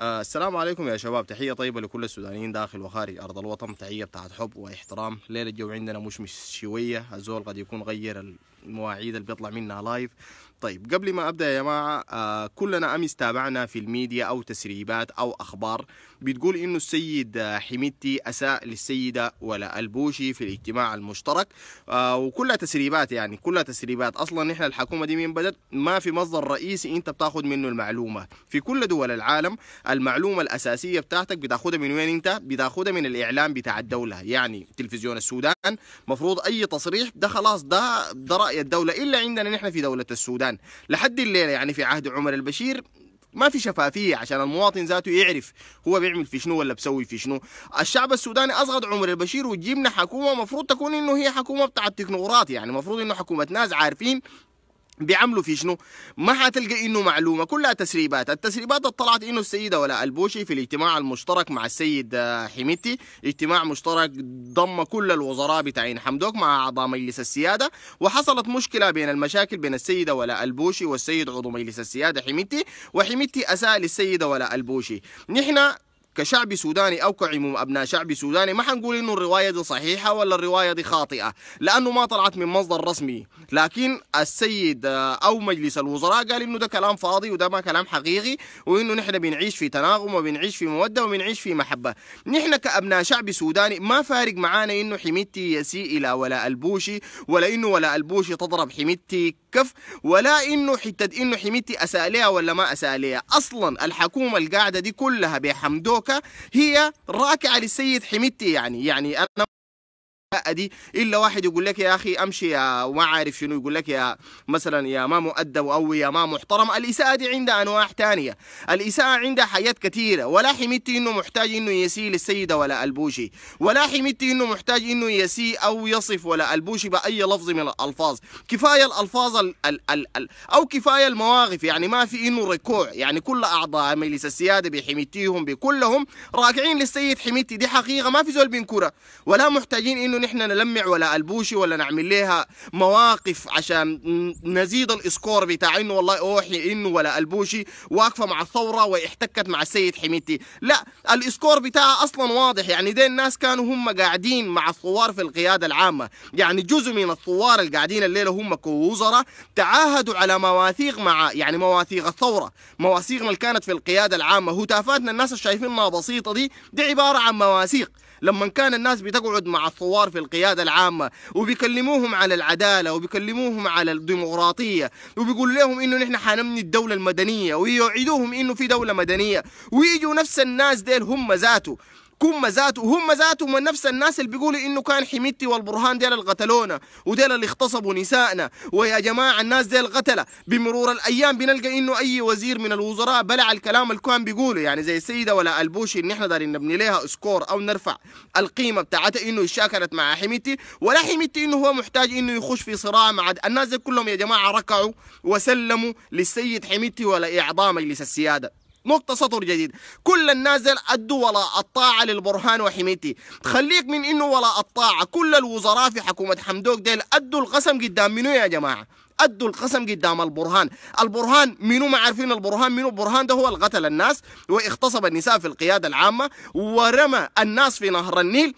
آه السلام عليكم يا شباب تحية طيبة لكل السودانيين داخل وخارج أرض الوطن تحية بتاعت حب واحترام ليلة الجو عندنا مش شوية الزول قد يكون غير المواعيد اللي بيطلع منها لايف طيب قبل ما ابدا يا جماعه آه كلنا امس تابعنا في الميديا او تسريبات او اخبار بتقول انه السيد آه، حميدتي اساء للسيده ولا البوشي في الاجتماع المشترك آه وكلها تسريبات يعني كلها تسريبات اصلا احنا الحكومه دي من بدت ما في مصدر رئيسي انت بتاخذ منه المعلومه في كل دول العالم المعلومه الاساسيه بتاعتك بتاخذها من وين انت بتاخذها من الاعلام بتاع الدوله يعني تلفزيون السودان مفروض اي تصريح ده خلاص ده ده راي الدوله الا عندنا نحن في دوله السودان السودان لحد الليله يعني في عهد عمر البشير ما في شفافيه عشان المواطن ذاته يعرف هو بيعمل في شنو ولا بسوي في شنو الشعب السوداني اصغد عمر البشير وتجيبنا حكومه مفروض تكون انه هي حكومه بتاعه تكنوقراط يعني مفروض انه حكومه ناس عارفين بيعملوا في شنو؟ ما حتلقى انه معلومه كلها تسريبات، التسريبات اطلعت انه السيده ولاء البوشي في الاجتماع المشترك مع السيد آه، حميتي، اجتماع مشترك ضم كل الوزراء بتاعين حمدوك مع اعضاء مجلس السياده، وحصلت مشكله بين المشاكل بين السيده ولاء البوشي والسيد عضو مجلس السياده حميتي، وحميتي اساء للسيده ولاء البوشي، نحن كشعب سوداني أو كعموم أبناء شعب سوداني ما حنقول إنه الرواية دي صحيحة ولا الرواية دي خاطئة لأنه ما طلعت من مصدر رسمي لكن السيد آه، أو مجلس الوزراء قال إنه ده كلام فاضي وده ما كلام حقيقي وإنه نحن بنعيش في تناغم وبنعيش في مودة وبنعيش في محبة نحن كأبناء شعب سوداني ما فارق معانا إنه حميدتي يسيء إلى ولا البوشي ولا إنه ولا البوشي تضرب حميدتي كف ولا إنه حتة إنه حميدتي أسأليها ولا ما أسأليها أصلا الحكومة القاعدة دي كلها بحمدوك هي راكعه للسيد حميدتي يعني يعني انا الشقه دي الا واحد يقول لك يا اخي امشي يا ما عارف شنو يقول لك يا مثلا يا ما مؤدب او يا ما محترم الاساءه دي عندها انواع ثانيه الاساءه عندها حاجات كثيره ولا حميتي انه محتاج انه يسيء للسيده ولا البوشي ولا حميتي انه محتاج انه يسيء او يصف ولا البوشي باي لفظ من الالفاظ كفايه الالفاظ ال ال الـ الـ او كفايه المواقف يعني ما في انه ركوع يعني كل اعضاء مجلس السياده بحميتيهم بكلهم راجعين للسيد حميتي دي حقيقه ما في زول بينكره ولا محتاجين انه نحن نلمع ولا البوشي ولا نعمل لها مواقف عشان نزيد الاسكور بتاع انه والله اوحي انه ولا البوشي واقفه مع الثوره واحتكت مع السيد حميدتي لا الاسكور بتاعها اصلا واضح يعني دي الناس كانوا هم قاعدين مع الثوار في القياده العامه يعني جزء من الثوار اللي قاعدين الليله هم كوزراء تعاهدوا على مواثيق مع يعني مواثيق الثوره مواثيقنا اللي كانت في القياده العامه هتافاتنا الناس شايفينها بسيطه دي دي عباره عن مواثيق لما كان الناس بتقعد مع الثوار في القيادة العامة وبيكلموهم على العدالة وبيكلموهم على الديمقراطية وبيقولوا لهم إنه نحن حنبني الدولة المدنية ويوعدوهم إنه في دولة مدنية ويجوا نفس الناس ديل هم ذاته كم ذاته هم ذاتهم نفس الناس اللي بيقولوا انه كان حميتي والبرهان ديل اللي قتلونا وديل اللي اغتصبوا نسائنا ويا جماعه الناس ديل قتلة بمرور الايام بنلقى انه اي وزير من الوزراء بلع الكلام اللي كان بيقوله يعني زي السيده ولا البوشي ان احنا دارين نبني لها سكور او نرفع القيمه بتاعتها انه شاكرت مع حميتي ولا حميتي انه هو محتاج انه يخش في صراع مع الناس دي كلهم يا جماعه ركعوا وسلموا للسيد حميتي ولا اعضاء مجلس السياده نقطة سطر جديد كل النازل أدوا ولا الطاعة للبرهان وحميتي خليك من إنه ولا الطاعة كل الوزراء في حكومة حمدوك ديل أدوا القسم قدام منو يا جماعة ادوا القسم قدام البرهان البرهان منو ما عارفين البرهان منو البرهان ده هو قتل الناس واغتصب النساء في القيادة العامة ورمى الناس في نهر النيل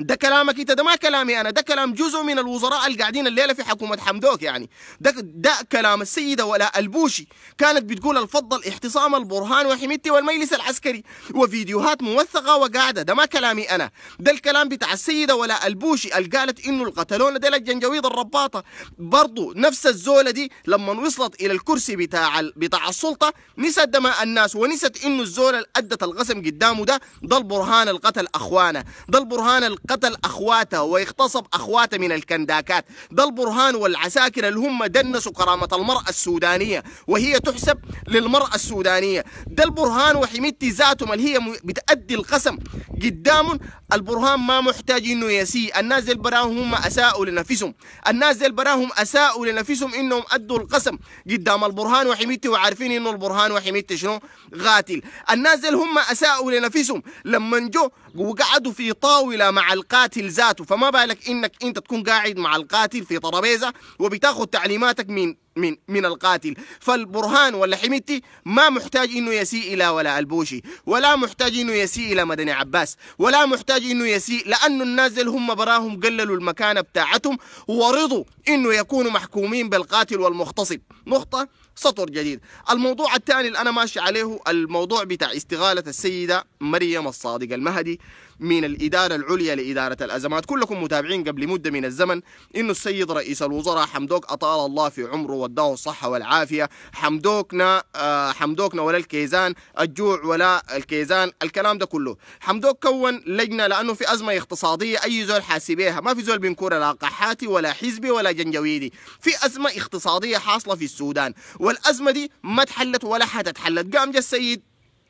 ده كلامك انت ده ما كلامي انا ده كلام جزء من الوزراء اللي قاعدين الليله في حكومه حمدوك يعني ده ده كلام السيده ولاء البوشي كانت بتقول الفضل احتصام البرهان وحميتي والمجلس العسكري وفيديوهات موثقه وقاعده ده ما كلامي انا ده الكلام بتاع السيده ولاء البوشي اللي قالت انه القتلون ديل الجنجويد الرباطه برضه نفس الزوله دي لما وصلت الى الكرسي بتاع ال... بتاع السلطه نسيت دماء الناس ونسيت انه الزوله اللي ادت القسم قدامه ده ده البرهان القتل اخوانه ده البرهان قتل أخواته ويغتصب أخواته من الكنداكات ده البرهان والعساكر اللي هم دنسوا كرامة المرأة السودانية وهي تحسب للمرأة السودانية ده البرهان وحميتي ذاتهم اللي هي بتأدي القسم قدامهم البرهان ما محتاج انه يسيء الناس البراهم هم اساءوا لنفسهم الناس البراهم اساءوا لنفسهم انهم ادوا القسم قدام البرهان وحميتي وعارفين انه البرهان وحميتي شنو قاتل الناس هم اساءوا لنفسهم لما جو وقعدوا في طاوله مع القاتل ذاته فما بالك انك انت تكون قاعد مع القاتل في طرابيزه وبتاخذ تعليماتك من من من القاتل فالبرهان ولا حميتي ما محتاج انه يسيء الى ولا البوشي ولا محتاج انه يسيء الى مدني عباس ولا محتاج انه يسيء لانه الناس هم براهم قللوا المكانه بتاعتهم ورضوا انه يكونوا محكومين بالقاتل والمغتصب نقطه سطر جديد الموضوع الثاني اللي أنا ماشي عليه الموضوع بتاع استغالة السيدة مريم الصادق المهدي من الإدارة العليا لإدارة الأزمات كلكم متابعين قبل مدة من الزمن إنه السيد رئيس الوزراء حمدوك أطال الله في عمره وداه الصحة والعافية حمدوكنا آه حمدوكنا ولا الكيزان الجوع ولا الكيزان الكلام ده كله حمدوك كون لجنة لأنه في أزمة اقتصادية أي زول حاسبيها ما في زول بينكور لا قحاتي ولا حزبي ولا جنجويدي في أزمة اقتصادية حاصلة في السودان والازمه دي ما اتحلت ولا حتتحلت قام جا السيد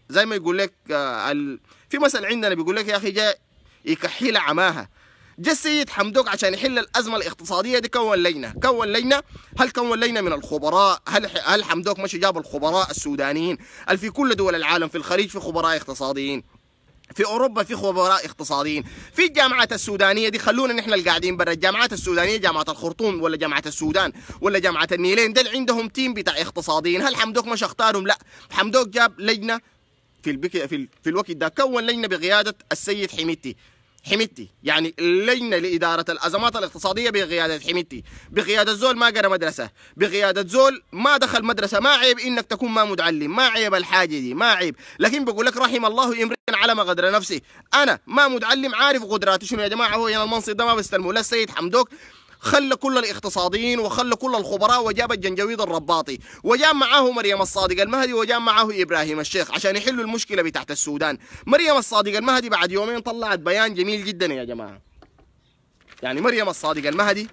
زي ما يقول لك آه، في مثل عندنا بيقول لك يا اخي جا يكحيل عماها جا السيد حمدوك عشان يحل الازمه الاقتصاديه دي كون لجنه، كون لجنه هل كون لجنه من الخبراء؟ هل هل حمدوك مش جاب الخبراء السودانيين؟ هل في كل دول العالم في الخليج في خبراء اقتصاديين؟ في اوروبا في خبراء اقتصاديين في الجامعات السودانيه دي خلونا نحن اللي قاعدين برا الجامعات السودانيه جامعه الخرطوم ولا جامعه السودان ولا جامعه النيلين دل عندهم تيم بتاع اقتصاديين هل حمدوك مش اختارهم لا حمدوك جاب لجنه في في, في الوقت ده كون لجنه بقياده السيد حميدتي حميتي يعني اللجنه لاداره الازمات الاقتصاديه بقياده حميتي بقياده زول ما قرا مدرسه بقياده زول ما دخل مدرسه ما عيب انك تكون ما متعلم ما عيب الحاجه دي ما عيب لكن بقول لك رحم الله امرئ على ما قدر نفسه انا ما متعلم عارف قدراتي شنو يا جماعه هو يعني المنصب ده ما بستلمه لا السيد حمدوك خلى كل الاقتصاديين وخلى كل الخبراء وجاب الجنجويد الرباطي وجاب معاه مريم الصادق المهدي وجاب معاه ابراهيم الشيخ عشان يحلوا المشكله بتاعت السودان مريم الصادق المهدي بعد يومين طلعت بيان جميل جدا يا جماعه يعني مريم الصادق المهدي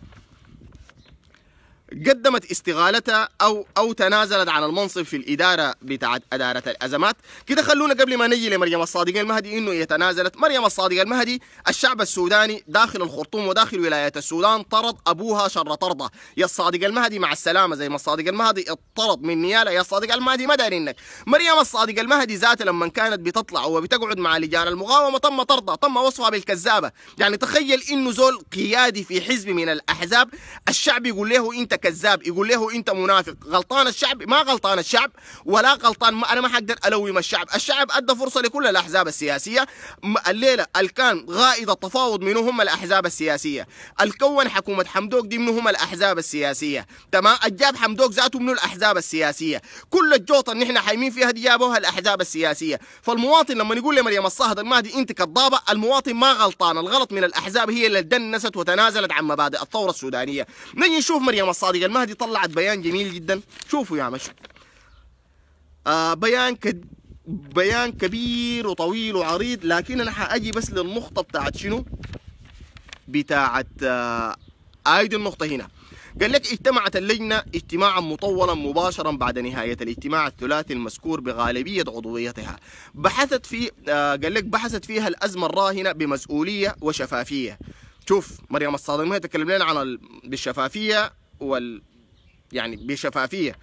قدمت استقالتها او او تنازلت عن المنصب في الاداره بتاعت اداره الازمات كده خلونا قبل ما نجي لمريم الصادق المهدي انه هي تنازلت مريم الصادق المهدي الشعب السوداني داخل الخرطوم وداخل ولايه السودان طرد ابوها شر طرده يا الصادق المهدي مع السلامه زي ما الصادق المهدي اطرد من نياله يا الصادق المهدي ما داري انك، مريم الصادق المهدي ذاتها لما كانت بتطلع وبتقعد مع لجان المقاومه تم طردها تم وصفها بالكذابه يعني تخيل انه زول قيادي في حزب من الاحزاب الشعب يقول له انت كذاب يقول له انت منافق غلطان الشعب ما غلطان الشعب ولا غلطان ما انا ما حقدر الوم الشعب الشعب ادى فرصه لكل الاحزاب السياسيه الليله الكان غائض التفاوض منو هم الاحزاب السياسيه الكون حكومه حمدوك دي منو هم الاحزاب السياسيه تمام الجاب حمدوك ذاته منو الاحزاب السياسيه كل الجوطه اللي احنا حايمين فيها دي جابوها الاحزاب السياسيه فالمواطن لما يقول لمريم الصهد المهدي انت كضابه المواطن ما غلطان الغلط من الاحزاب هي اللي دنست وتنازلت عن مبادئ الثوره السودانيه نجي نشوف مريم الصهد صادق المهدي طلعت بيان جميل جدا شوفوا يا مش آه بيان كد بيان كبير وطويل وعريض لكن انا حاجي بس للنقطه بتاعت شنو بتاعت آه آه النقطه هنا قال لك اجتمعت اللجنة اجتماعا مطولا مباشرا بعد نهاية الاجتماع الثلاثي المذكور بغالبية عضويتها بحثت في آه قال لك بحثت فيها الأزمة الراهنة بمسؤولية وشفافية شوف مريم الصادمة تكلم لنا عن بالشفافية وال يعني بشفافيه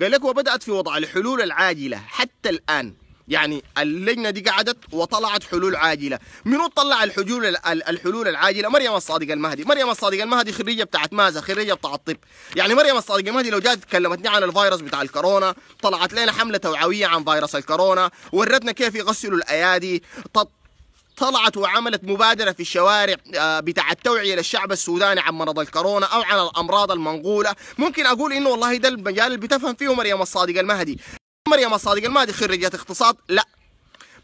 قال لك وبدات في وضع الحلول العاجله حتى الان يعني اللجنه دي قعدت وطلعت حلول عاجله منو طلع الحلول الحلول العاجله مريم الصادق المهدي مريم الصادق المهدي خريجه بتاعت ماذا خريجه بتاع الطب يعني مريم الصادق المهدي لو جات كلمتني عن الفيروس بتاع الكورونا طلعت لنا حمله توعويه عن فيروس الكورونا ورتنا كيف يغسلوا الايادي طلعت وعملت مبادرة في الشوارع آه، بتاع التوعية للشعب السوداني عن مرض الكورونا أو عن الأمراض المنقولة ممكن أقول إنه والله ده المجال اللي بتفهم فيه مريم الصادق المهدي مريم الصادق المهدي خريجة اقتصاد لا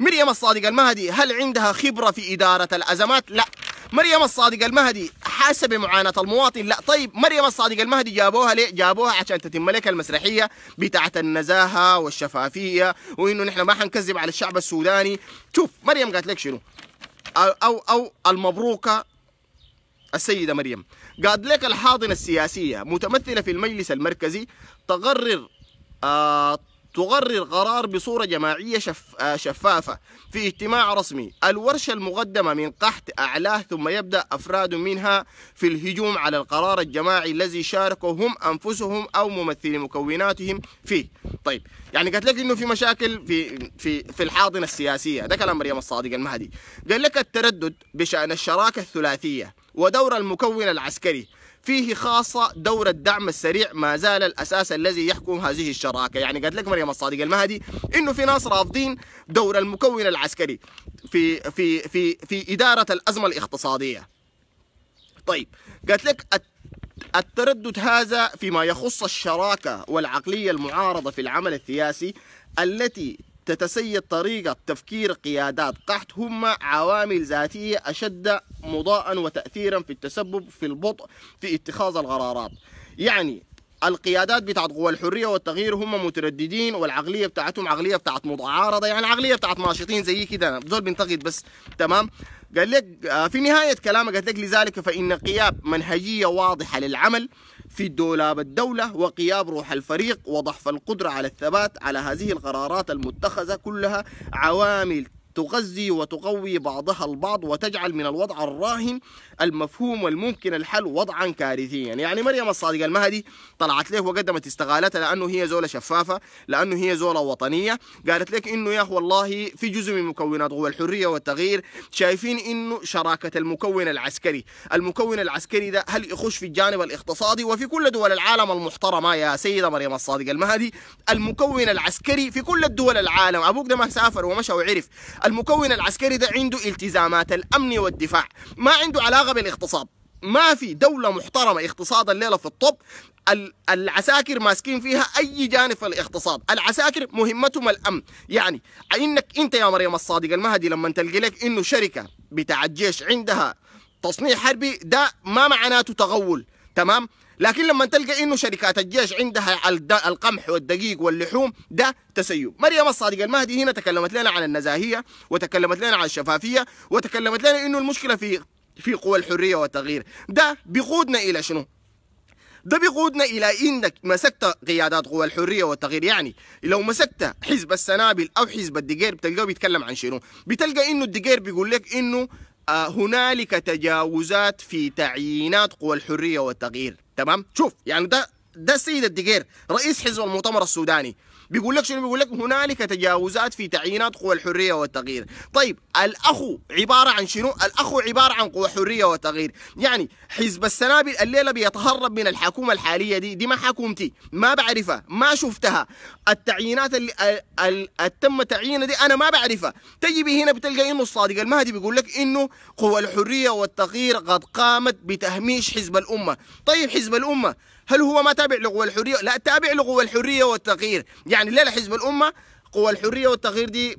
مريم الصادق المهدي هل عندها خبرة في إدارة الأزمات لا مريم الصادق المهدي حاسه بمعاناه المواطن لا طيب مريم الصادق المهدي جابوها ليه جابوها عشان تتم لك المسرحية بتاعت النزاهة والشفافية وإنه نحن ما حنكذب على الشعب السوداني شوف مريم قالت لك شنو أو, أو, المبروكة السيدة مريم قاد لك الحاضنة السياسية متمثلة في المجلس المركزي تقرر آه تقرر قرار بصورة جماعية شف... آه، شفافة في اجتماع رسمي الورشة المقدمة من قحط أعلاه ثم يبدأ أفراد منها في الهجوم على القرار الجماعي الذي شاركوا هم أنفسهم أو ممثلي مكوناتهم فيه طيب يعني قالت لك انه في مشاكل في في في الحاضنه السياسيه ده كلام مريم الصادق المهدي قال لك التردد بشان الشراكه الثلاثيه ودور المكون العسكري فيه خاصة دور الدعم السريع ما زال الأساس الذي يحكم هذه الشراكة يعني قالت لك مريم الصادق المهدي إنه في ناس رافضين دور المكون العسكري في في في في إدارة الأزمة الاقتصادية طيب قالت لك التردد هذا فيما يخص الشراكة والعقلية المعارضة في العمل السياسي التي تتسيد طريقة تفكير قيادات هم عوامل ذاتية أشد مضاء وتأثيرا في التسبب في البطء في اتخاذ القرارات يعني القيادات بتاعت قوى الحريه والتغيير هم مترددين والعقليه بتاعتهم عقليه بتاعت متعارضه يعني عقليه بتاعت ناشطين زي كده دول بينتقد بس تمام قال لك آه، في نهايه كلامه قالت لك لذلك فان غياب منهجيه واضحه للعمل في دولاب الدولة وغياب روح الفريق وضعف القدرة على الثبات على هذه القرارات المتخذة كلها عوامل تغذي وتقوي بعضها البعض وتجعل من الوضع الراهن المفهوم والممكن الحل وضعا كارثيا يعني مريم الصادقة المهدي طلعت ليه وقدمت استقالتها لأنه هي زولة شفافة لأنه هي زولة وطنية قالت لك إنه يا أخو والله في جزء من مكونات قوى الحرية والتغيير شايفين إنه شراكة المكون العسكري المكون العسكري ده هل يخش في الجانب الاقتصادي وفي كل دول العالم المحترمة يا سيدة مريم الصادقة المهدي المكون العسكري في كل الدول العالم أبوك ده ما سافر ومشى وعرف المكون العسكري ده عنده التزامات الامن والدفاع ما عنده علاقه بالاقتصاد ما في دولة محترمة اقتصاد الليلة في الطب العساكر ماسكين فيها اي جانب في الاقتصاد العساكر مهمتهم الامن يعني انك انت يا مريم الصادق المهدي لما تلقي لك انه شركة بتاع الجيش عندها تصنيع حربي ده ما معناته تغول تمام لكن لما تلقى انه شركات الجيش عندها القمح والدقيق واللحوم ده تسيب مريم الصادق المهدي هنا تكلمت لنا عن النزاهيه وتكلمت لنا عن الشفافيه وتكلمت لنا انه المشكله في في قوى الحريه والتغيير ده بيقودنا الى شنو ده بيقودنا الى انك مسكت قيادات قوى الحريه والتغيير يعني لو مسكت حزب السنابل او حزب الدقير بتلقاه بيتكلم عن شنو بتلقى انه الدقير بيقول لك انه آه، هنالك تجاوزات في تعيينات قوى الحريه والتغيير تمام شوف يعني ده ده السيد الدقير رئيس حزب المؤتمر السوداني بيقول لك شنو بيقول لك هنالك تجاوزات في تعيينات قوى الحريه والتغيير طيب الاخو عباره عن شنو الاخو عباره عن قوى حريه وتغيير يعني حزب السنابل الليله بيتهرب من الحكومه الحاليه دي دي ما حكومتي ما بعرفها ما شفتها التعيينات اللي ال ال تم تعيينها دي انا ما بعرفها تجي هنا بتلقى انه الصادق المهدي بيقول لك انه قوى الحريه والتغيير قد قامت بتهميش حزب الامه طيب حزب الامه هل هو ما تابع لقوى الحريه لا تابع لقوى الحريه والتغيير يعني ليه حزب الامه قوى الحرية والتغيير دي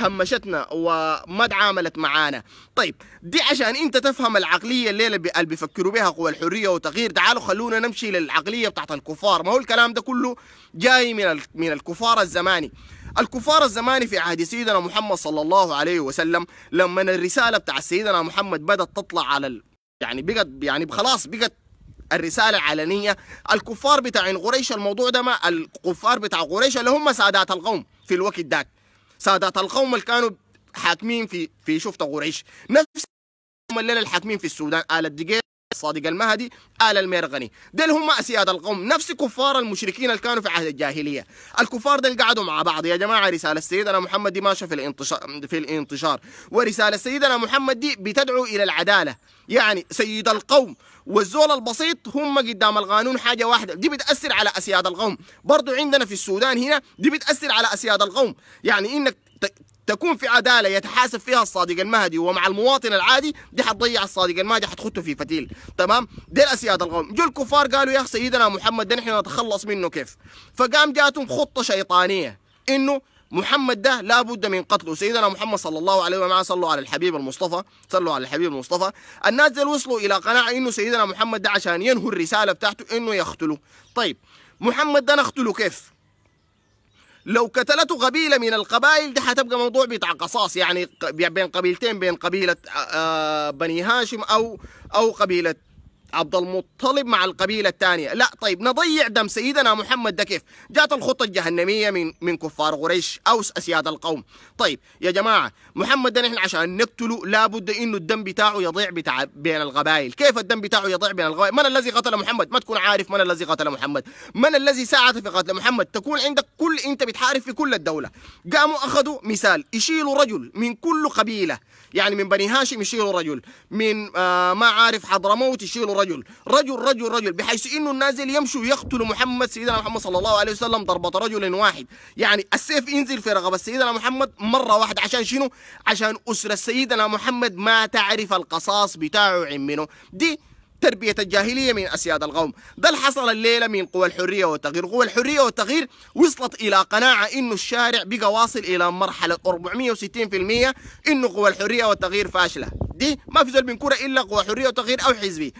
همشتنا وما تعاملت معانا طيب دي عشان انت تفهم العقلية الليلة اللي بيفكروا بها قوى الحرية والتغيير تعالوا خلونا نمشي للعقلية بتاعت الكفار ما هو الكلام ده كله جاي من من الكفار الزماني الكفار الزماني في عهد سيدنا محمد صلى الله عليه وسلم لما الرسالة بتاع سيدنا محمد بدأت تطلع على ال... يعني بقت يعني خلاص بقت الرساله العلنيه الكفار بتاع قريش الموضوع ده ما الكفار بتاع قريش اللي هم سادات القوم في الوقت ذاك سادات القوم اللي كانوا حاكمين في في شفت قريش نفس هم اللي الحاكمين في السودان آل الدقيق صادق المهدي آل الميرغني ديل هم أسياد القوم نفس كفار المشركين اللي كانوا في عهد الجاهلية الكفار ديل قعدوا مع بعض يا جماعة رسالة سيدنا محمد دي ماشى في الانتشار في الانتشار ورسالة سيدنا محمد دي بتدعو إلى العدالة يعني سيد القوم والزول البسيط هم قدام القانون حاجه واحده دي بتاثر على اسياد القوم برضو عندنا في السودان هنا دي بتاثر على اسياد القوم يعني انك تكون في عدالة يتحاسب فيها الصادق المهدي ومع المواطن العادي دي حتضيع الصادق المهدي حتخته في فتيل تمام دي الاسياد القوم جو الكفار قالوا يا سيدنا محمد ده نحن نتخلص منه كيف فقام جاتهم خطة شيطانية إنه محمد ده لابد من قتله سيدنا محمد صلى الله عليه وسلم صلوا على الحبيب المصطفى صلوا على الحبيب المصطفى الناس دي وصلوا إلى قناعة إنه سيدنا محمد ده عشان ينهوا الرسالة بتاعته إنه يقتله طيب محمد ده نقتله كيف لو كتلته قبيله من القبائل دي حتبقى موضوع بتاع قصاص يعني بين قبيلتين بين قبيله بني هاشم او او قبيله عبد المطلب مع القبيلة الثانية لا طيب نضيع دم سيدنا محمد ده كيف جات الخطة الجهنمية من من كفار قريش أو أسياد القوم طيب يا جماعة محمد ده نحن عشان نقتله لابد إنه الدم بتاعه يضيع بتاع بين القبائل كيف الدم بتاعه يضيع بين القبائل من الذي قتل محمد ما تكون عارف من الذي قتل محمد من الذي ساعد في قتل محمد تكون عندك كل أنت بتحارب في كل الدولة قاموا أخذوا مثال يشيلوا رجل من كل قبيلة يعني من بني هاشم يشيلوا رجل من آه ما عارف حضرموت يشيلوا رجل رجل رجل رجل بحيث انه النازل يمشي ويقتل محمد سيدنا محمد صلى الله عليه وسلم ضربة رجل واحد يعني السيف ينزل في رغبة سيدنا محمد مرة واحدة عشان شنو عشان أسرة سيدنا محمد ما تعرف القصاص بتاعه منه دي تربية الجاهلية من أسياد القوم ده اللي حصل الليلة من قوى الحرية والتغيير قوى الحرية والتغيير وصلت إلى قناعة إنه الشارع بقى واصل إلى مرحلة 460% إنه قوى الحرية والتغيير فاشلة دي ما في زول كرة إلا قوى حرية وتغيير أو حزبي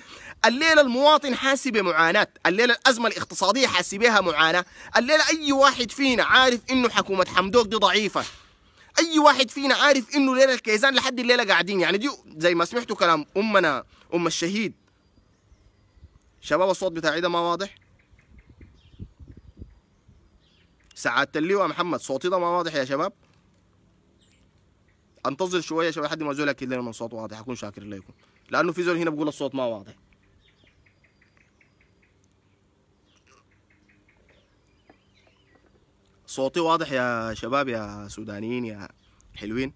الليلة المواطن حاسب معاناة الليلة الأزمة الاقتصادية حاسبها معاناة الليلة أي واحد فينا عارف إنه حكومة حمدوك دي ضعيفة اي واحد فينا عارف انه ليله الكيزان لحد الليله قاعدين يعني دي زي ما سمعتوا كلام امنا ام الشهيد شباب الصوت بتاعي ده ما واضح سعادة اللواء محمد صوتي ده ما واضح يا شباب انتظر شويه يا شباب لحد ما زولك كده لنا من صوت واضح اكون شاكر لكم لانه في زول هنا بقول الصوت ما واضح صوتي واضح يا شباب يا سودانيين يا حلوين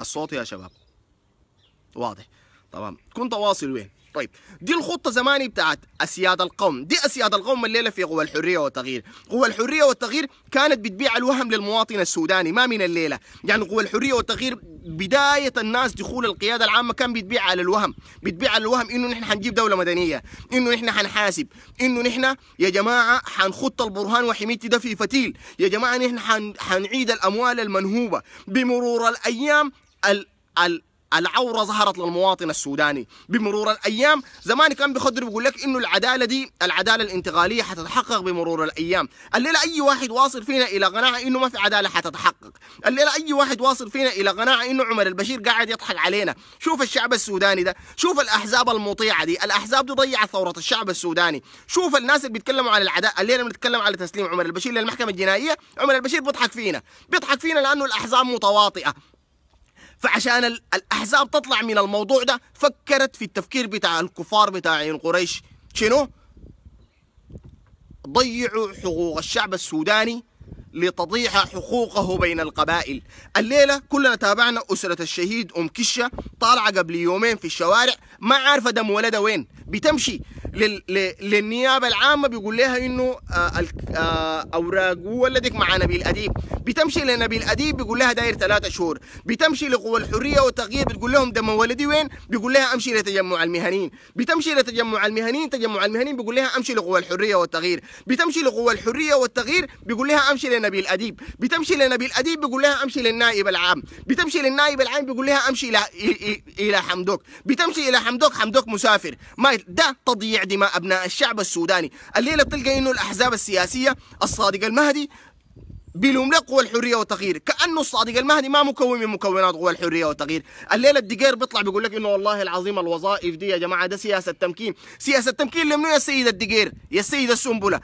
الصوت يا شباب واضح تمام كنت واصل وين طيب دي الخطة زماني بتاعت أسياد القوم دي أسياد القوم الليلة في قوى الحرية والتغيير قوى الحرية والتغيير كانت بتبيع الوهم للمواطن السوداني ما من الليلة يعني قوى الحرية والتغيير بداية الناس دخول القيادة العامة كان بتبيع على الوهم بتبيع على الوهم إنه نحن حنجيب دولة مدنية إنه نحن حنحاسب إنه نحن يا جماعة حنخط البرهان وحميتي ده في فتيل يا جماعة نحن حن... حنعيد الأموال المنهوبة بمرور الأيام ال... ال... العوره ظهرت للمواطن السوداني بمرور الايام زمان كان بخدر بيقول لك انه العداله دي العداله الانتقاليه حتتحقق بمرور الايام الليله اي واحد واصل فينا الى قناعه انه ما في عداله حتتحقق الليله اي واحد واصل فينا الى قناعه انه عمر البشير قاعد يضحك علينا شوف الشعب السوداني ده شوف الاحزاب المطيعه دي الاحزاب دي ضيعت ثوره الشعب السوداني شوف الناس اللي بيتكلموا عن العداء الليله بنتكلم على تسليم عمر البشير للمحكمه الجنائيه عمر البشير بيضحك فينا بيضحك فينا لانه الاحزاب متواطئه فعشان الأحزاب تطلع من الموضوع ده فكرت في التفكير بتاع الكفار بتاع قريش شنو؟ ضيعوا حقوق الشعب السوداني لتضيع حقوقه بين القبائل الليلة كلنا تابعنا أسرة الشهيد أم كشة طالعة قبل يومين في الشوارع ما عارفه دم ولدها وين بتمشي لل... ل... للنيابه العامه بيقول لها انه آ... آه، آ... آه، اوراق ولدك مع نبيل اديب بتمشي لنبيل اديب بيقول لها داير ثلاثة شهور بتمشي لقوى الحريه والتغيير بتقول لهم دم ولدي وين بيقول لها امشي لتجمع المهنيين بتمشي لتجمع المهنيين تجمع المهنيين بيقول لها امشي لقوى الحريه والتغيير بتمشي لقوى الحريه والتغيير بيقول لها امشي لنبيل اديب بتمشي لنبيل اديب بيقول لها امشي للنائب العام بتمشي للنائب العام بيقول لها امشي الى الى حمدوك بتمشي الى حمدوك حمدوك مسافر ما ده تضييع دماء ابناء الشعب السوداني الليله بتلقى انه الاحزاب السياسيه الصادق المهدي بيلوم لك قوى الحريه والتغيير كانه الصادق المهدي ما مكون من مكونات قوى الحريه والتغيير الليله الدقير بيطلع بيقول لك انه والله العظيم الوظائف دي يا جماعه ده سياسه تمكين سياسه تمكين لمن يا سيد الدقير يا سيد السنبله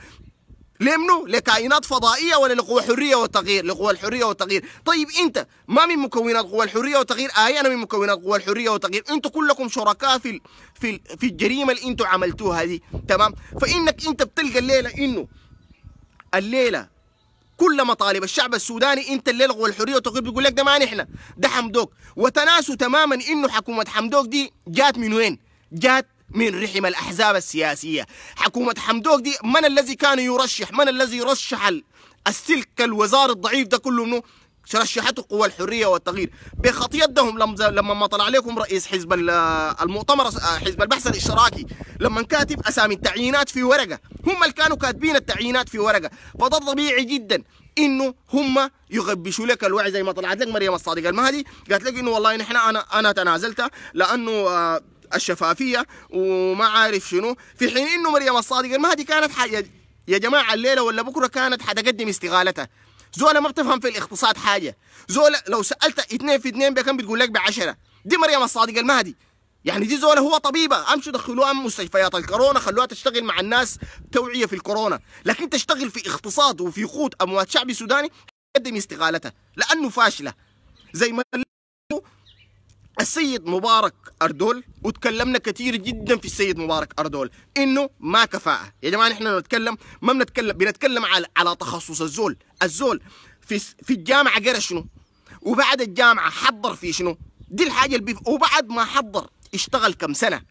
لمنو؟ لكائنات فضائية ولا لقوى حرية وتغيير لقوى الحرية والتغيير طيب انت ما من مكونات قوى الحرية والتغيير آي آه، انا من مكونات قوى الحرية والتغيير انتوا كلكم شركاء في في في الجريمة اللي انتوا عملتوها دي تمام فانك انت بتلقى الليلة انه الليلة كل مطالب الشعب السوداني انت اللي لغوا الحريه والتغيير بيقول لك ده ما نحن ده حمدوك وتناسوا تماما انه حكومه حمدوك دي جات من وين؟ جات من رحم الأحزاب السياسية حكومة حمدوك دي من الذي كان يرشح من الذي رشح السلك الوزاري الضعيف ده كله منه رشحته قوى الحرية والتغيير بخطيتهم لما لما طلع عليكم رئيس حزب المؤتمر آه، حزب البحث الاشتراكي لما كاتب اسامي التعيينات في ورقة هم اللي كانوا كاتبين التعيينات في ورقة فده طبيعي جدا انه هم يغبشوا لك الوعي زي ما طلعت لك مريم الصادقه المهدي قالت لك انه والله نحن إن انا انا تنازلت لانه آه الشفافيه وما عارف شنو في حين انه مريم الصادقه المهدي كانت حي... يا جماعه الليله ولا بكره كانت حتقدم استقالتها زول ما بتفهم في الاقتصاد حاجه زول لو سالت اثنين في اثنين بكم بتقول لك بعشرة دي مريم الصادقه المهدي يعني دي زول هو طبيبه امشوا دخلوها مستشفيات الكورونا خلوها تشتغل مع الناس توعيه في الكورونا لكن تشتغل في اقتصاد وفي قوت اموات شعبي سوداني تقدم استقالتها لانه فاشله زي ما السيد مبارك أردول وتكلمنا كثير جدا في السيد مبارك أردول إنه ما كفاءة يا جماعة نحن نتكلم ما بنتكلم بنتكلم على على تخصص الزول الزول في في الجامعة قرأ شنو وبعد الجامعة حضر في شنو دي الحاجة اللي وبعد ما حضر اشتغل كم سنة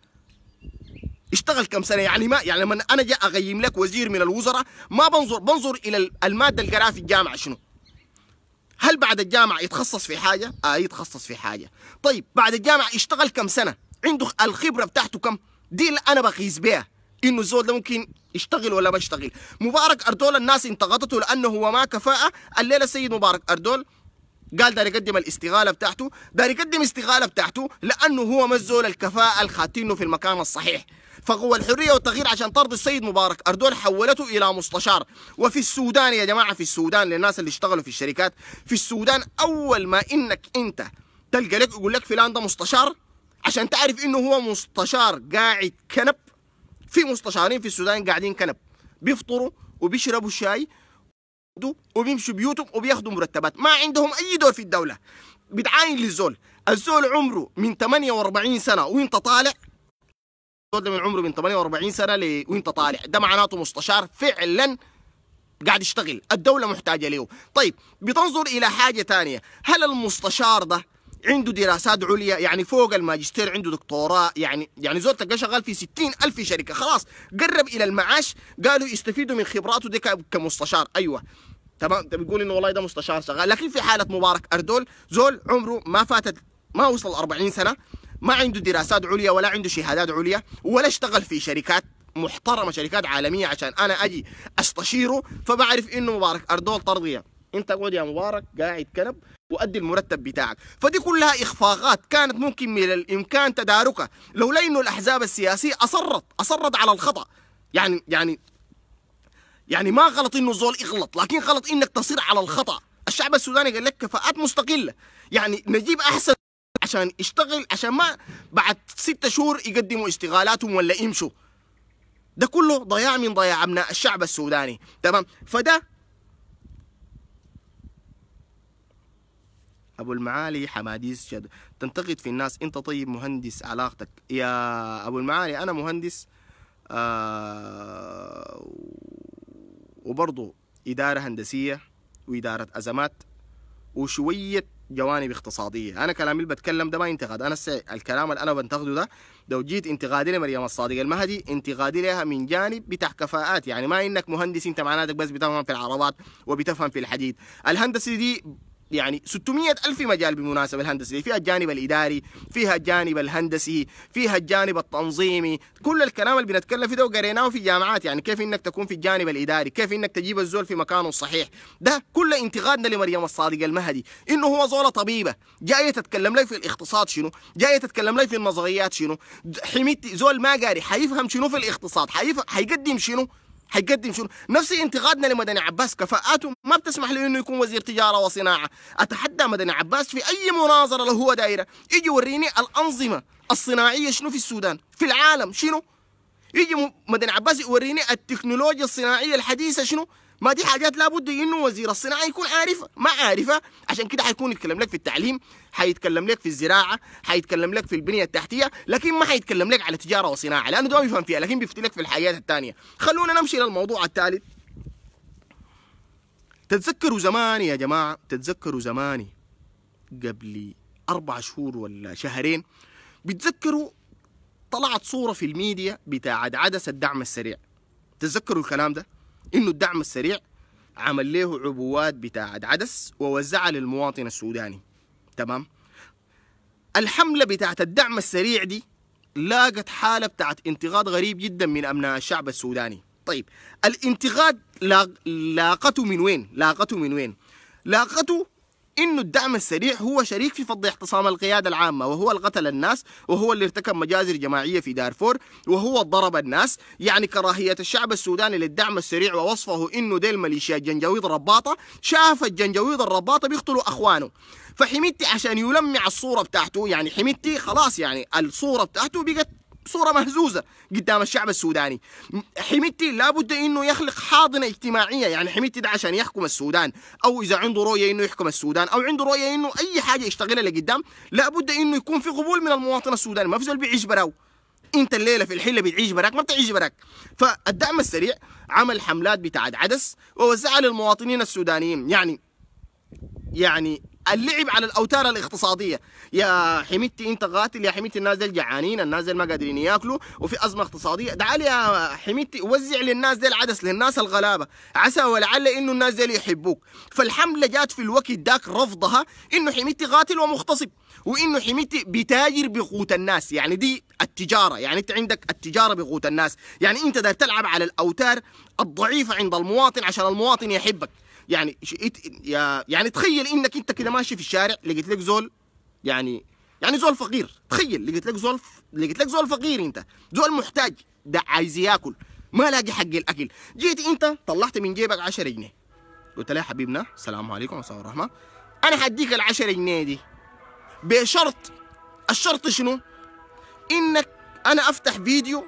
اشتغل كم سنه يعني ما يعني لما انا جاء اقيم لك وزير من الوزراء ما بنظر بنظر الى الماده اللي قراها في الجامعه شنو هل بعد الجامعة يتخصص في حاجة؟ آه يتخصص في حاجة طيب بعد الجامعة يشتغل كم سنة؟ عنده الخبرة بتاعته كم؟ دي اللي أنا بقيس بيها انه الزول ده ممكن يشتغل ولا ما يشتغل مبارك اردول الناس انتقدته لانه هو ما كفاءه الليله سيد مبارك اردول قال داري يقدم الاستغاله بتاعته داري يقدم استغاله بتاعته لانه هو مزول الكفاءه الخاتينه في المكان الصحيح فقوى الحريه والتغيير عشان طرد السيد مبارك اردول حولته الى مستشار وفي السودان يا جماعه في السودان للناس اللي اشتغلوا في الشركات في السودان اول ما انك انت تلقى لك يقول لك فلان ده مستشار عشان تعرف انه هو مستشار قاعد كنب في مستشارين في السودان قاعدين كنب بيفطروا وبيشربوا شاي وبيمشوا بيوتهم وبياخدوا مرتبات ما عندهم اي دور في الدوله بتعاين للزول الزول عمره من 48 سنه وانت طالع الزول من عمره من 48 سنه ل... وانت طالع ده معناته مستشار فعلا قاعد يشتغل الدولة محتاجة له طيب بتنظر إلى حاجة تانية هل المستشار ده عنده دراسات عليا يعني فوق الماجستير عنده دكتوراه يعني يعني زول تلقاه شغال في ستين ألف شركة خلاص قرب إلى المعاش قالوا يستفيدوا من خبراته دي كمستشار أيوه تمام انت بتقول انه والله ده مستشار شغال لكن في حاله مبارك اردول زول عمره ما فاتت ما وصل 40 سنه ما عنده دراسات عليا ولا عنده شهادات عليا ولا اشتغل في شركات محترمه شركات عالميه عشان انا اجي استشيره فبعرف انه مبارك اردول ترضيه انت اقعد يا مبارك قاعد كنب وادي المرتب بتاعك فدي كلها اخفاقات كانت ممكن من الامكان تداركها لولا انه الاحزاب السياسيه اصرت اصرت على الخطا يعني يعني يعني ما غلط انه الزول يغلط لكن غلط انك تصير على الخطا الشعب السوداني قال لك كفاءات مستقله يعني نجيب احسن عشان يشتغل عشان ما بعد ستة شهور يقدموا استغالاتهم ولا يمشوا ده كله ضياع من ضياع ابناء الشعب السوداني تمام فده أبو المعالي حماديس جد تنتقد في الناس أنت طيب مهندس علاقتك يا أبو المعالي أنا مهندس آه وبرضو إدارة هندسية وإدارة أزمات وشوية جوانب اقتصادية أنا كلامي اللي بتكلم ده ما انتقاد أنا السي... الكلام اللي أنا بنتقده ده لو جيت انتقادي لمريم الصادق المهدي انتقادي لها من جانب بتاع كفاءات يعني ما إنك مهندس أنت معناتك بس بتفهم في العربات وبتفهم في الحديد الهندسة دي يعني 600 ألف مجال بالمناسبة الهندسة دي فيها الجانب الإداري فيها الجانب الهندسي فيها الجانب التنظيمي كل الكلام اللي بنتكلم فيه ده وقريناه في الجامعات يعني كيف إنك تكون في الجانب الإداري كيف إنك تجيب الزول في مكانه الصحيح ده كل انتقادنا لمريم الصادق المهدي إنه هو زولة طبيبة جاية تتكلم لي في الاقتصاد شنو جاية تتكلم لي في النظريات شنو حميتي زول ما قاري حيفهم شنو في الاقتصاد حيقدم شنو حيقدم شنو؟ نفس انتقادنا لمدني عباس كفاءاته ما بتسمح له انه يكون وزير تجاره وصناعه، اتحدى مدني عباس في اي مناظره له هو دايره، يجي وريني الانظمه الصناعيه شنو في السودان، في العالم شنو؟ يجي مدني عباس يوريني التكنولوجيا الصناعيه الحديثه شنو؟ ما دي حاجات لابد انه وزير الصناعه يكون عارفها ما عارفها عشان كده حيكون يتكلم لك في التعليم حيتكلم لك في الزراعه حيتكلم لك في البنيه التحتيه لكن ما حيتكلم لك على تجاره وصناعه لانه ده يفهم فيها لكن بيفتي لك في الحاجات الثانيه خلونا نمشي للموضوع الثالث تتذكروا زمان يا جماعه تتذكروا زماني قبل اربع شهور ولا شهرين بتذكروا طلعت صوره في الميديا بتاعت عدسه الدعم السريع تتذكروا الكلام ده انه الدعم السريع عمل له عبوات بتاعة عدس ووزعها للمواطن السوداني تمام الحملة بتاعة الدعم السريع دي لاقت حالة بتاعة انتقاد غريب جدا من أبناء الشعب السوداني طيب الانتقاد لاقته من وين لاقته من وين لاقته انه الدعم السريع هو شريك في فض اعتصام القياده العامه وهو اللي قتل الناس وهو اللي ارتكب مجازر جماعيه في دارفور وهو ضرب الناس يعني كراهيه الشعب السوداني للدعم السريع ووصفه انه دي الميليشيا الجنجويد رباطة شاف الجنجويد الرباطه بيقتلوا اخوانه فحميتي عشان يلمع الصوره بتاعته يعني حميتي خلاص يعني الصوره بتاعته بقت بصورة مهزوزة قدام الشعب السوداني حميتي لابد انه يخلق حاضنة اجتماعية يعني حميتي ده عشان يحكم السودان او اذا عنده رؤية انه يحكم السودان او عنده رؤية انه اي حاجة يشتغلها لقدام لابد انه يكون في قبول من المواطن السوداني ما في زول بيعيش براو انت الليله في الحله بتعيش براك ما بتعيش براك فالدعم السريع عمل حملات بتاعت عدس ووزعها للمواطنين السودانيين يعني يعني اللعب على الاوتار الاقتصاديه يا حميتي انت قاتل يا حميتي الناس دي جعانين الناس دي ما قادرين ياكلوا وفي ازمه اقتصاديه تعال يا حميتي وزع للناس دي العدس للناس الغلابه عسى ولعل انه الناس دي يحبوك فالحمله جات في الوقت داك رفضها انه حميتي قاتل ومغتصب وانه حميتي بتاجر بقوت الناس يعني دي التجاره يعني انت عندك التجاره بقوت الناس يعني انت داير تلعب على الاوتار الضعيفه عند المواطن عشان المواطن يحبك يعني يا... يعني تخيل انك انت كده ماشي في الشارع لقيت لك زول يعني يعني زول فقير تخيل لقيت لك زول لقيت لك زول فقير انت زول محتاج ده عايز ياكل ما لاقي حق الاكل جيت انت طلعت من جيبك 10 جنيه قلت له يا حبيبنا السلام عليكم ورحمه الله انا هديك ال 10 جنيه دي بشرط الشرط شنو انك انا افتح فيديو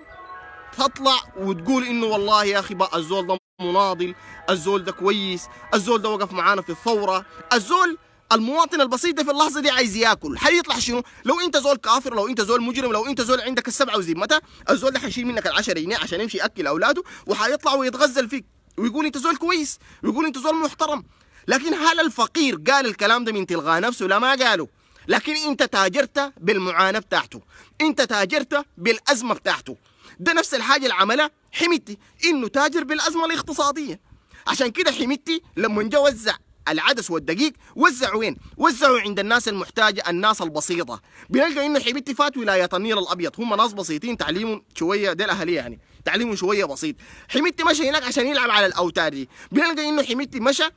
تطلع وتقول انه والله يا اخي بقى الزول ده مناضل الزول ده كويس الزول ده وقف معانا في الثورة الزول المواطن البسيط ده في اللحظة دي عايز ياكل حيطلع شنو لو انت زول كافر لو انت زول مجرم لو انت زول عندك السبعة وذمتها الزول ده حيشيل منك العشرة جنيه عشان يمشي يأكل أولاده وحيطلع ويتغزل فيك ويقول انت زول كويس ويقول انت زول محترم لكن هل الفقير قال الكلام ده من تلغى نفسه لا ما قاله لكن انت تاجرت بالمعاناة بتاعته انت تاجرت بالأزمة بتاعته ده نفس الحاجة اللي عملها حميدتي انه تاجر بالازمه الاقتصاديه عشان كده حميدتي لما جا وزع العدس والدقيق وزعوا وين؟ وزعوا عند الناس المحتاجه، الناس البسيطه، بنلقى انه حبيبتي فات ولايه النيل الابيض، هم ناس بسيطين تعليمهم شويه ديل اهليه يعني، تعليمهم شويه بسيط، حميدتي مشى هناك عشان يلعب على الاوتار دي، بنلقى انه حميدتي مشى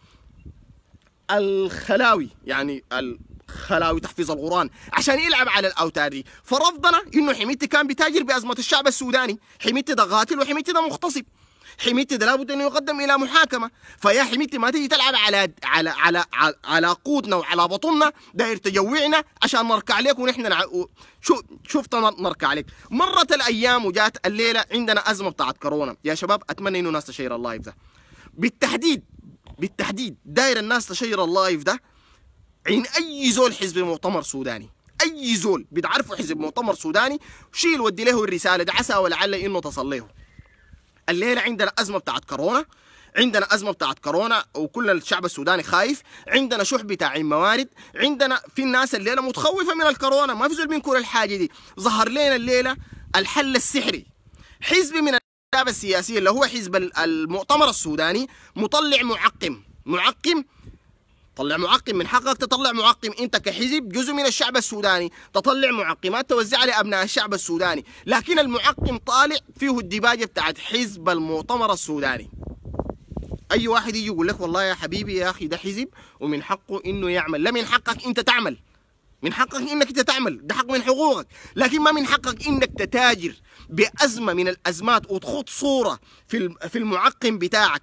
الخلاوي يعني ال... خلاوي تحفيظ القران عشان يلعب على الاوتار دي فرضنا انه حميتي كان بتاجر بازمه الشعب السوداني حميتي ده قاتل وحميتي ده مغتصب حميتي ده لابد انه يقدم الى محاكمه فيا حميتي ما تيجي تلعب على على على على, على قوتنا وعلى بطننا داير تجوعنا عشان نركع عليك ونحن نع... شو شفت نركع عليك مرت الايام وجات الليله عندنا ازمه بتاعت كورونا يا شباب اتمنى انه الناس تشير اللايف ده بالتحديد بالتحديد داير الناس تشير اللايف ده عين اي زول حزب مؤتمر سوداني اي زول بتعرفه حزب مؤتمر سوداني شيل ودي له الرساله دي عسى ولعل انه تصل له الليله عندنا ازمه بتاعت كورونا عندنا أزمة بتاعت كورونا وكل الشعب السوداني خايف عندنا شح بتاع موارد عندنا في الناس الليلة متخوفة من الكورونا ما في زول بينكر الحاجة دي ظهر لنا الليلة الحل السحري حزب من الشعب السياسي اللي هو حزب المؤتمر السوداني مطلع معقم معقم طلع معقم من حقك تطلع معقم انت كحزب جزء من الشعب السوداني تطلع معقمات توزعها لابناء الشعب السوداني لكن المعقم طالع فيه الدباجه بتاعت حزب المؤتمر السوداني اي واحد يجي يقول لك والله يا حبيبي يا اخي ده حزب ومن حقه انه يعمل لا من حقك انت تعمل من حقك انك انت تعمل ده حق من حقوقك لكن ما من حقك انك تتاجر بأزمة من الأزمات وتخوض صورة في في المعقم بتاعك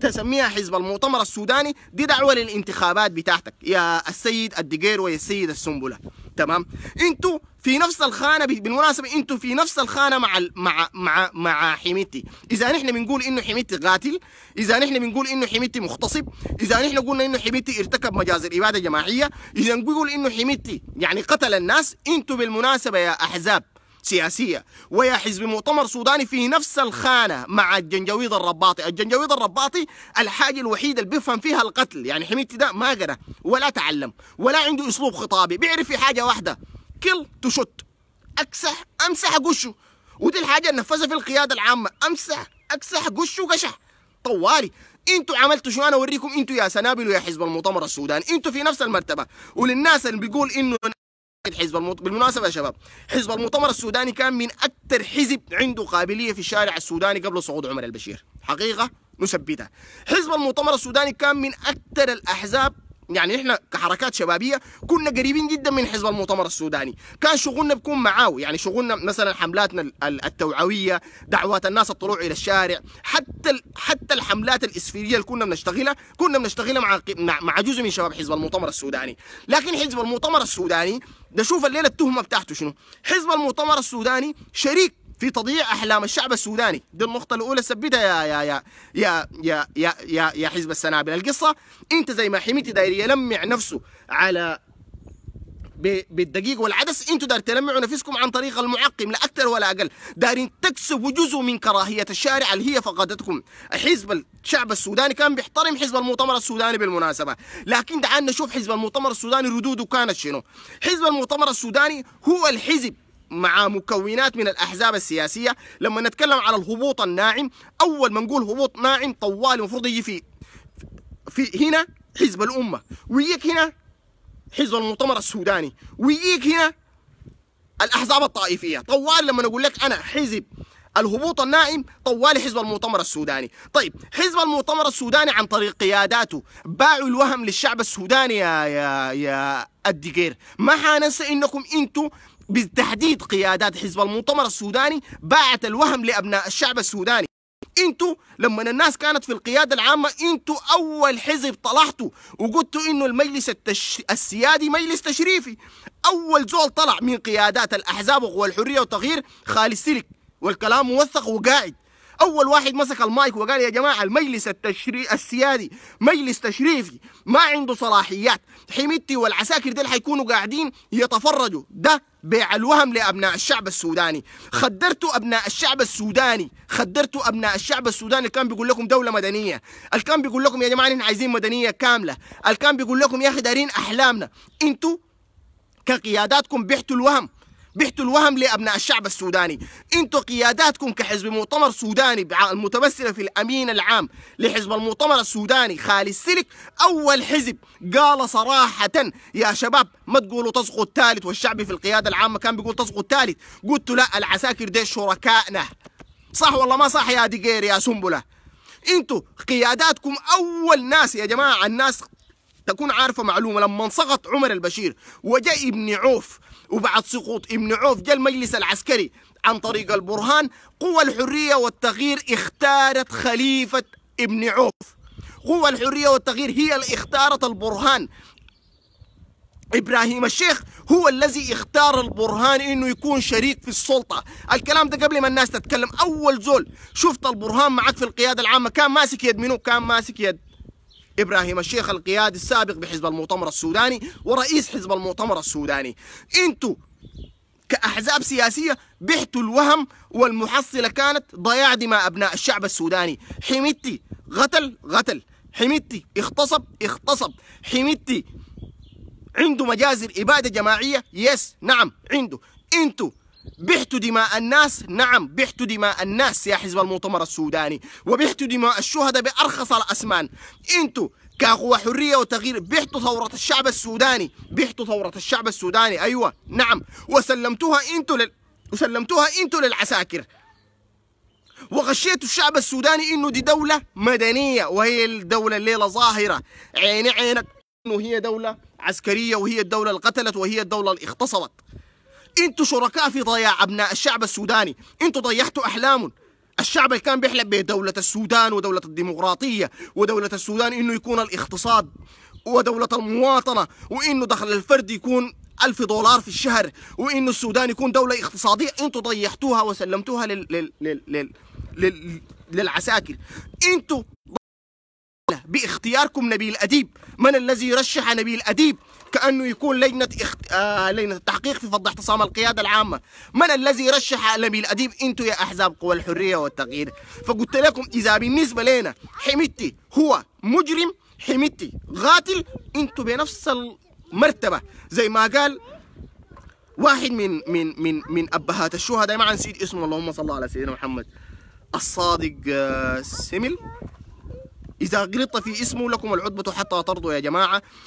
تسميها حزب المؤتمر السوداني دي دعوة للانتخابات بتاعتك يا السيد الدقير ويا السيد السنبلة تمام انتوا في نفس الخانه بالمناسبه انتوا في نفس الخانه مع مع مع مع حميتي اذا نحن بنقول انه حميتي قاتل اذا نحن بنقول انه حميتي مغتصب اذا نحن قلنا انه حميتي ارتكب مجازر اباده جماعيه اذا نقول انه حميتي يعني قتل الناس انتوا بالمناسبه يا احزاب سياسية ويا حزب مؤتمر سوداني في نفس الخانة مع الجنجويد الرباطي الجنجويد الرباطي الحاجة الوحيدة اللي بيفهم فيها القتل يعني حميد ده ما قرأ ولا تعلم ولا عنده أسلوب خطابي بيعرف في حاجة واحدة كل تشت أكسح أمسح قشه ودي الحاجة اللي نفذها في القيادة العامة أمسح أكسح قشه قشح طوالي انتوا عملتوا شو انا اوريكم انتوا يا سنابل ويا حزب المؤتمر السوداني انتوا في نفس المرتبه وللناس اللي بيقول انه حزب المط... بالمناسبه يا شباب حزب المؤتمر السوداني كان من اكثر حزب عنده قابليه في الشارع السوداني قبل صعود عمر البشير حقيقه نثبتها حزب المؤتمر السوداني كان من اكثر الاحزاب يعني احنا كحركات شبابيه كنا قريبين جدا من حزب المؤتمر السوداني، كان شغلنا بكون معاه، يعني شغلنا مثلا حملاتنا التوعويه، دعوات الناس الطلوع الى الشارع، حتى حتى الحملات الاسفيريه اللي كنا بنشتغلها، كنا بنشتغلها مع مع جزء من شباب حزب المؤتمر السوداني، لكن حزب المؤتمر السوداني شوف الليله التهمه بتاعته شنو حزب المؤتمر السوداني شريك في تضييع احلام الشعب السوداني دي النقطه الاولى ثبتها يا يا يا يا يا يا, يا حزب السنابل القصه انت زي ما حميتي داير يلمع نفسه على بالدقيق والعدس انتوا دار تلمعوا نفسكم عن طريق المعقم لا اكثر ولا اقل دارين تكسبوا جزء من كراهيه الشارع اللي هي فقدتكم حزب الشعب السوداني كان بيحترم حزب المؤتمر السوداني بالمناسبه لكن تعال نشوف حزب المؤتمر السوداني ردوده كانت شنو حزب المؤتمر السوداني هو الحزب مع مكونات من الاحزاب السياسيه لما نتكلم على الهبوط الناعم اول ما نقول هبوط ناعم طوال المفروض يجي في في هنا حزب الامه ويجيك هنا حزب المؤتمر السوداني ويجيك هنا الاحزاب الطائفيه طوال لما اقول لك انا حزب الهبوط النائم طوال حزب المؤتمر السوداني طيب حزب المؤتمر السوداني عن طريق قياداته باعوا الوهم للشعب السوداني يا يا يا الدقير ما حننسى انكم انتوا بالتحديد قيادات حزب المؤتمر السوداني باعت الوهم لابناء الشعب السوداني انتوا لما الناس كانت في القيادة العامة انتوا اول حزب طلعتوا وقلتوا انه المجلس التش... السيادي مجلس تشريفي اول زول طلع من قيادات الاحزاب وقوى الحرية وتغيير خالد سلك والكلام موثق وقاعد اول واحد مسك المايك وقال يا جماعه المجلس التشري السيادي مجلس تشريفي ما عنده صلاحيات حميتي والعساكر دي حيكونوا قاعدين يتفرجوا ده بيع الوهم لأبناء الشعب السوداني خدرتوا أبناء الشعب السوداني خدرتوا أبناء الشعب السوداني كان بيقول لكم دولة مدنية اللي كان بيقول لكم يا جماعة عايزين مدنية كاملة اللي كان بيقول لكم يا أخي دارين أحلامنا أنتوا كقياداتكم بيحتوا الوهم بحتوا الوهم لأبناء الشعب السوداني أنتوا قياداتكم كحزب مؤتمر سوداني المتمثلة في الأمين العام لحزب المؤتمر السوداني خالد سلك أول حزب قال صراحة يا شباب ما تقولوا تسقط الثالث والشعب في القيادة العامة كان بيقول تسقط الثالث قلت لا العساكر دي شركائنا صح والله ما صح يا دقير يا سنبلة انتوا قياداتكم اول ناس يا جماعة الناس تكون عارفة معلومة لما سقط عمر البشير وجاء ابن عوف وبعد سقوط ابن عوف جا المجلس العسكري عن طريق البرهان قوى الحرية والتغيير اختارت خليفة ابن عوف قوى الحرية والتغيير هي اللي اختارت البرهان ابراهيم الشيخ هو الذي اختار البرهان انه يكون شريك في السلطه، الكلام ده قبل ما الناس تتكلم، اول زول شفت البرهان معك في القياده العامه كان ماسك يد منو؟ كان ماسك يد إبراهيم الشيخ القيادي السابق بحزب المؤتمر السوداني ورئيس حزب المؤتمر السوداني انتوا كأحزاب سياسية بحتوا الوهم والمحصلة كانت ضياع دماء أبناء الشعب السوداني حميتي غتل غتل حميتي اغتصب اغتصب حميتي عنده مجازر إبادة جماعية يس نعم عنده انتوا بحتوا دماء الناس نعم بحتوا دماء الناس يا حزب المؤتمر السوداني وبحتوا دماء الشهداء بأرخص الأسمان انتوا كأخوة حرية وتغيير بحتوا ثورة الشعب السوداني بحتوا ثورة الشعب السوداني أيوة نعم وسلمتوها انتوا لل... وسلمتوها انتوا للعساكر وغشيتوا الشعب السوداني انه دي دولة مدنية وهي الدولة الليلة ظاهرة عيني عينك انه هي دولة عسكرية وهي الدولة اللي قتلت وهي الدولة اللي اغتصبت انتوا شركاء في ضياع ابناء الشعب السوداني انتوا ضيعتوا احلامهم الشعب اللي كان بيحلم بدولة السودان ودولة الديمقراطية ودولة السودان انه يكون الاقتصاد ودولة المواطنة وانه دخل الفرد يكون ألف دولار في الشهر وانه السودان يكون دولة اقتصادية انتوا ضيعتوها وسلمتوها لل... لل... لل... لل... لل... للعساكر انتوا باختياركم نبيل أديب من الذي رشح نبيل أديب كانه يكون لجنه اخت... آه لجنه التحقيق في فض اعتصام القياده العامه من الذي رشح لمي الاديب انتو يا احزاب قوى الحريه والتغيير فقلت لكم اذا بالنسبه لنا حميتي هو مجرم حميتي قاتل انتو بنفس المرتبه زي ما قال واحد من من من من ابهات الشهداء ما نسيت اسمه اللهم صل على سيدنا محمد الصادق آه، سمل إذا غلطت في اسمه لكم العتبة حتى ترضوا يا جماعة